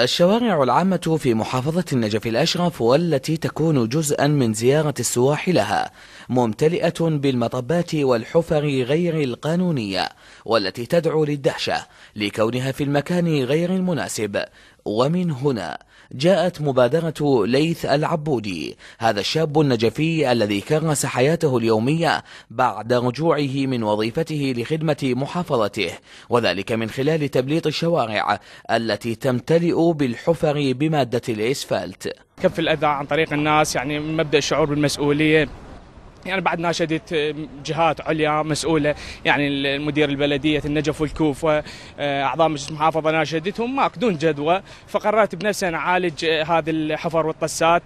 الشوارع العامة في محافظة النجف الأشرف والتي تكون جزءا من زيارة السواح لها ممتلئة بالمطبات والحفر غير القانونية والتي تدعو للدهشة لكونها في المكان غير المناسب ومن هنا جاءت مبادرة ليث العبودي هذا الشاب النجفي الذي كرس حياته اليومية بعد رجوعه من وظيفته لخدمة محافظته وذلك من خلال تبليط الشوارع التي تمتلئ بالحفر بمادة الإسفلت كف الأذى عن طريق الناس يعني مبدأ الشعور بالمسؤولية يعني بعد ناشدت آه، جهات عليا مسؤوله يعني المدير البلديه النجف والكوفة آه، واعضاء مجلس المحافظه ناشدتهم ما دون جدوى فقررت بنفسي انا اعالج آه، هذه الحفر والطسات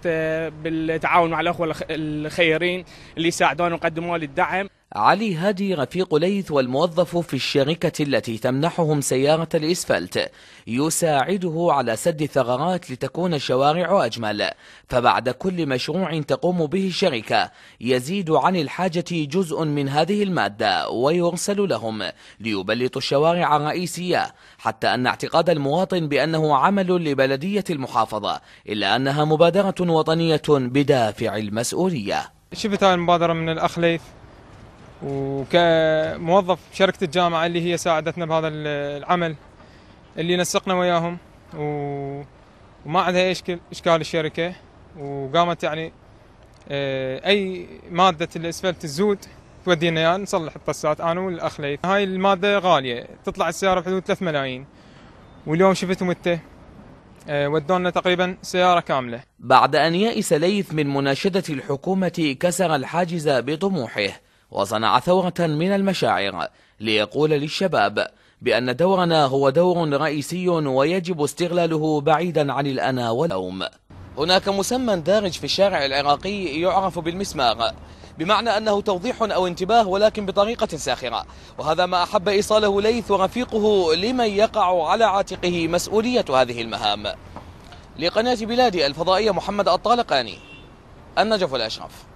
بالتعاون مع الاخوه الخيرين اللي ساعدوني وقدموا لي الدعم علي هادي رفيق ليث والموظف في الشركة التي تمنحهم سيارة الإسفلت يساعده على سد الثغرات لتكون الشوارع أجمل فبعد كل مشروع تقوم به الشركة يزيد عن الحاجة جزء من هذه المادة ويرسل لهم ليبلطوا الشوارع الرئيسية حتى أن اعتقاد المواطن بأنه عمل لبلدية المحافظة إلا أنها مبادرة وطنية بدافع المسؤولية شفت هاي المبادرة من الأخ ليث وكموظف شركة الجامعة اللي هي ساعدتنا بهذا العمل اللي نسقنا وياهم وما عندها اي اشكال الشركة وقامت يعني آه، اي مادة الاسفلت تزود تودينا إياها يعني نصلح الطسات انا والاخ ليث هاي المادة غالية تطلع السيارة بحدود 3 ملايين واليوم شفتهم انت آه، ودونا تقريبا سيارة كاملة بعد أن يأس ليث من مناشدة الحكومة كسر الحاجز بطموحه وصنع ثورة من المشاعر ليقول للشباب بأن دورنا هو دور رئيسي ويجب استغلاله بعيدا عن الأنا واللوم هناك مسمى دارج في الشارع العراقي يعرف بالمسمار بمعنى أنه توضيح أو انتباه ولكن بطريقة ساخرة وهذا ما أحب إيصاله ليث ورفيقه لمن يقع على عاتقه مسؤولية هذه المهام لقناة بلادي الفضائية محمد الطالقاني النجف الأشرف